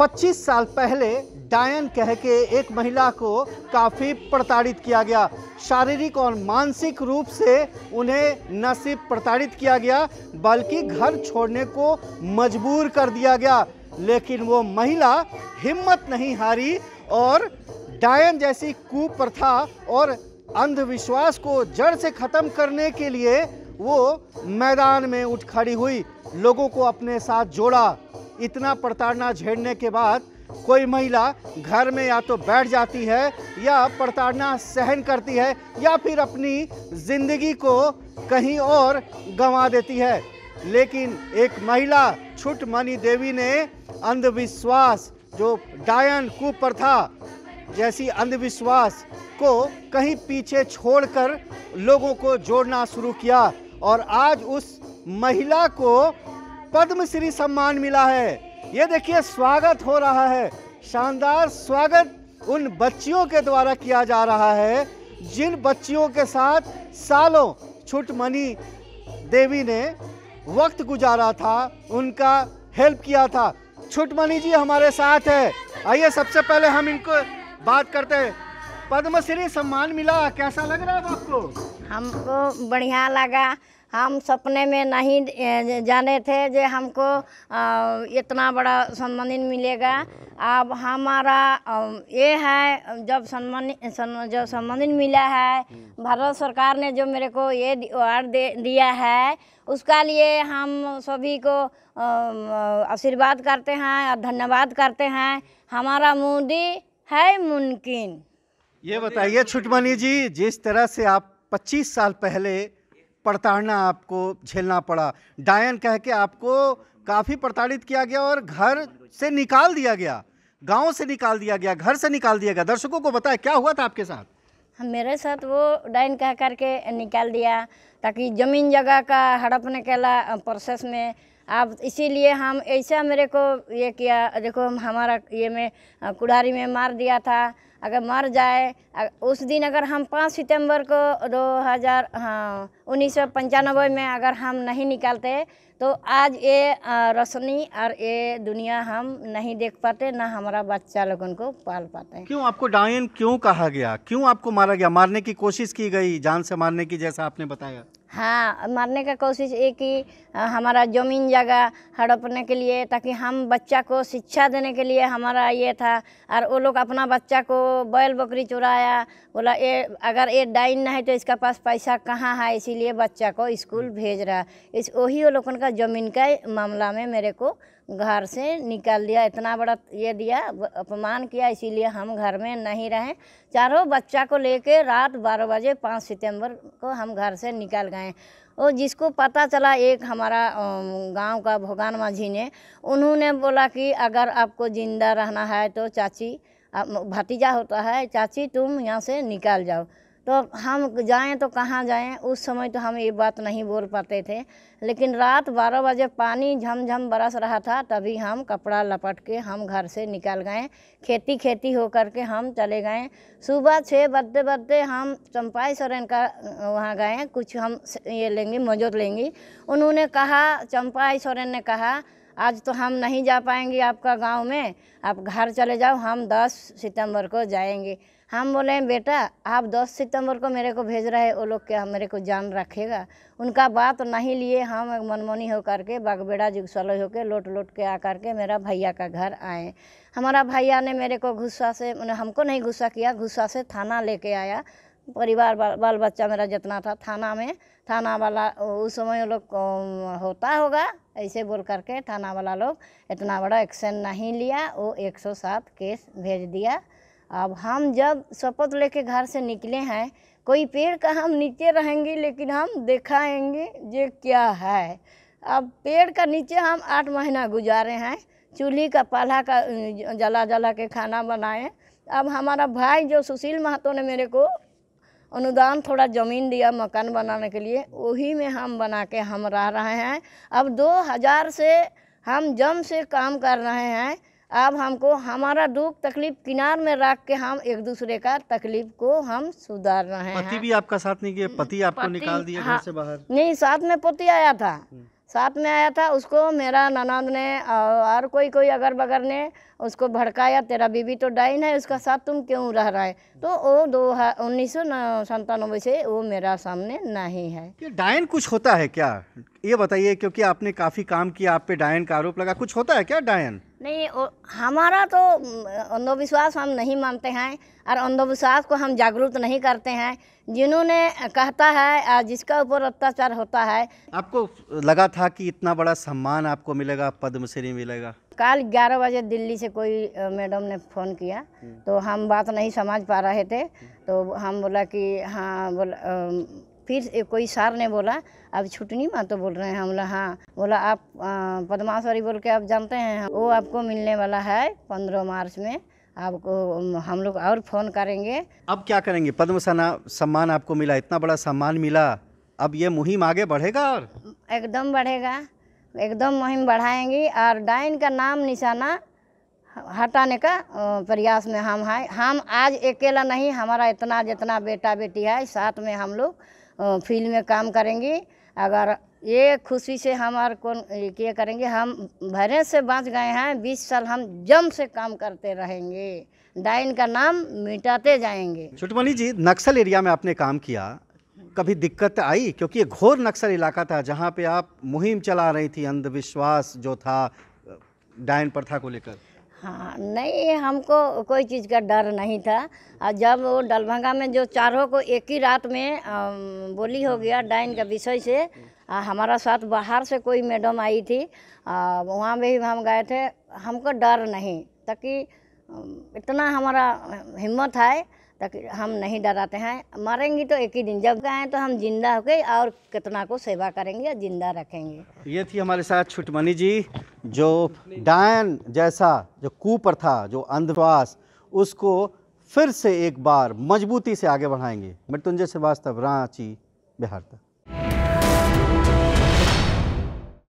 25 साल पहले डायन कह के एक महिला को काफ़ी प्रताड़ित किया गया शारीरिक और मानसिक रूप से उन्हें न सिर्फ प्रताड़ित किया गया बल्कि घर छोड़ने को मजबूर कर दिया गया लेकिन वो महिला हिम्मत नहीं हारी और डायन जैसी कुप्रथा और अंधविश्वास को जड़ से ख़त्म करने के लिए वो मैदान में उठ खड़ी हुई लोगों को अपने साथ जोड़ा इतना प्रताड़ना झेड़ने के बाद कोई महिला घर में या तो बैठ जाती है या प्रताड़ना सहन करती है या फिर अपनी ज़िंदगी को कहीं और गंवा देती है लेकिन एक महिला छुट मनी देवी ने अंधविश्वास जो डायन कुप्रथा जैसी अंधविश्वास को कहीं पीछे छोड़कर लोगों को जोड़ना शुरू किया और आज उस महिला को पद्मश्री सम्मान मिला है ये देखिए स्वागत हो रहा है शानदार स्वागत उन बच्चियों के द्वारा किया जा रहा है जिन बच्चियों के साथ सालों छुटमनी देवी ने वक्त गुजारा था उनका हेल्प किया था छुटमनी जी हमारे साथ है आइए सबसे पहले हम इनको बात करते हैं पद्मश्री सम्मान मिला कैसा लग रहा है आपको हमको बढ़िया लगा हम सपने में नहीं जाने थे जो हमको इतना बड़ा सम्मानित मिलेगा अब हमारा ये है जब सम्मानित जब जो सम्मानित मिला है भारत सरकार ने जो मेरे को ये अवार्ड दे दिया है उसका लिए हम सभी को आशीर्वाद करते हैं और धन्यवाद करते हैं हमारा मोदी है मुमकिन ये बताइए छुटमनी जी जिस तरह से आप 25 साल पहले प्रताड़ना आपको झेलना पड़ा डायन कह के आपको काफ़ी प्रताड़ित किया गया और घर से निकाल दिया गया गांव से निकाल दिया गया घर से निकाल दिया गया दर्शकों को बताया क्या हुआ था आपके साथ हाँ, मेरे साथ वो डाइन कह करके निकाल दिया ताकि ज़मीन जगह का हड़पने के ला प्रोसेस में अब इसीलिए हम ऐसा मेरे को ये किया देखो हमारा ये में कुड़ारी में मार दिया था अगर मर जाए उस दिन अगर हम पाँच सितंबर को दो हज़ार हाँ उन्नीस सौ पंचानबे में अगर हम नहीं निकालते तो आज ये रोशनी और ये दुनिया हम नहीं देख पाते ना हमारा बच्चा लोगों को पाल पाते क्यों आपको डायन क्यों कहा गया क्यों आपको मारा गया मारने की कोशिश की गई जान से मारने की जैसा आपने बताया हाँ मारने का कोशिश ये कि हमारा ज़मीन जगह हड़पने के लिए ताकि हम बच्चा को शिक्षा देने के लिए हमारा ये था और वो लोग अपना बच्चा को बैल बकरी चुराया बोला ये अगर ये डाइन ना है तो इसका पास पैसा कहाँ है इसीलिए बच्चा को स्कूल भेज रहा इस वही वो लोगों का ज़मीन का मामला में मेरे को घर से निकाल दिया इतना बड़ा ये दिया अपमान किया इसीलिए हम घर में नहीं रहें चारों बच्चा को लेके रात बारह बजे पाँच सितंबर को हम घर से निकाल गए बनाए और जिसको पता चला एक हमारा गांव का भगवान माझी ने उन्होंने बोला कि अगर आपको ज़िंदा रहना है तो चाची भतीजा होता है चाची तुम यहाँ से निकाल जाओ तो हम जाएं तो कहाँ जाएं उस समय तो हम ये बात नहीं बोल पाते थे लेकिन रात 12 बजे पानी झमझम बरस रहा था तभी हम कपड़ा लपट के हम घर से निकल गए खेती खेती होकर के हम चले गए सुबह छः बजते बजते हम चंपाई सोरेन का वहाँ गए कुछ हम ये लेंगे मजूर लेंगी उन्होंने कहा चंपाई सोरेन ने कहा आज तो हम नहीं जा पाएंगे आपका गांव में आप घर चले जाओ हम 10 सितंबर को जाएंगे हम बोले हैं बेटा आप 10 सितंबर को मेरे को भेज रहे वो लोग क्या मेरे को जान रखेगा उनका बात नहीं लिए हम मनमोनी होकर के बागबेड़ा जुगसलोई होकर लोट लोट के आकर के मेरा भैया का घर आए हमारा भैया ने मेरे को गुस्सा से हमको नहीं गुस्सा किया गुस्सा से थाना लेके आया परिवार बाल, बाल बच्चा मेरा जितना था थाना में थाना वाला उस समय लोग होता होगा ऐसे बोल करके थाना वाला लोग इतना बड़ा एक्शन नहीं लिया वो 107 केस भेज दिया अब हम जब शपथ लेके घर से निकले हैं कोई पेड़ का हम नीचे रहेंगे लेकिन हम दिखाएंगे जे क्या है अब पेड़ का नीचे हम आठ महीना गुजारे हैं चूल्ही का पाला का जला जला के खाना बनाए अब हमारा भाई जो सुशील महतो ने मेरे को अनुदान थोड़ा ज़मीन दिया मकान बनाने के लिए वही में हम बना के हम रह रहे हैं अब दो हज़ार से हम जम से काम कर रहे हैं अब हमको हमारा दुख तकलीफ किनार में रख के हम एक दूसरे का तकलीफ को हम सुधार रहे हैं पति भी आपका साथ नहीं किया पति आपको निकाल दिया हाँ, से बाहर नहीं साथ में पति आया था हम्म। साथ में आया था उसको मेरा ननद ने और कोई कोई अगर बगर ने उसको भड़काया तेरा बीवी तो डाइन है उसका साथ तुम क्यों रह रहा है तो वो दो उन्नीस सौ संतानवे से वो मेरा सामने नहीं है डायन डाइन कुछ होता है क्या ये बताइए क्योंकि आपने काफ़ी काम किया आप पे डायन का आरोप लगा कुछ होता है क्या डायन नहीं हमारा तो अंधविश्वास हम नहीं मानते हैं और अंधविश्वास को हम जागरूक नहीं करते हैं जिन्होंने कहता है जिसका ऊपर अत्याचार होता है आपको लगा था कि इतना बड़ा सम्मान आपको मिलेगा पद्मश्री मिलेगा कल 11 बजे दिल्ली से कोई मैडम ने फ़ोन किया हम्म। तो हम बात नहीं समझ पा रहे थे हम्म। तो हम बोला कि हाँ बोला फिर कोई सार ने बोला अब छुटनी माँ तो बोल रहे हैं हम लोग हाँ बोला आप पदमाश्वरी बोल के आप जानते हैं वो आपको मिलने वाला है पंद्रह मार्च में आपको हम लोग और फ़ोन करेंगे अब क्या करेंगे पद्म सम्मान आपको मिला इतना बड़ा सम्मान मिला अब ये मुहिम आगे बढ़ेगा और एकदम बढ़ेगा एकदम मुहिम बढ़ाएंगी और डाइन का नाम निशाना हटाने का प्रयास में हम हैं हम आज अकेला नहीं हमारा इतना जितना बेटा बेटी है साथ में हम लोग फील्ड में काम करेंगी अगर ये खुशी से हम और कौन ये करेंगे हम भरे से बच गए हैं बीस साल हम जम से काम करते रहेंगे डाइन का नाम मिटाते जाएंगे छुटमनी जी नक्सल एरिया में आपने काम किया कभी दिक्कत आई क्योंकि ये घोर नक्सल इलाका था जहाँ पे आप मुहिम चला रही थी अंधविश्वास जो था डायन प्रथा को लेकर हाँ नहीं हमको कोई चीज़ का डर नहीं था और जब वो डलभंगा में जो चारों को एक ही रात में बोली हो गया डाइन का विषय से आ, हमारा साथ बाहर से कोई मैडम आई थी वहाँ भी हम गए थे हमको डर नहीं ताकि इतना हमारा हिम्मत है ताकि हम नहीं डराते हैं मरेंगी तो एक ही दिन जब गए तो हम जिंदा होके और कितना को सेवा करेंगे और जिंदा रखेंगे ये थी हमारे साथ छुटमनी जी जो डायन जैसा जो कुप्रथा जो अंधविश्वास उसको फिर से एक बार मजबूती से आगे बढ़ाएंगे मृत्युंजय श्रीवास्तव रांची बिहार तक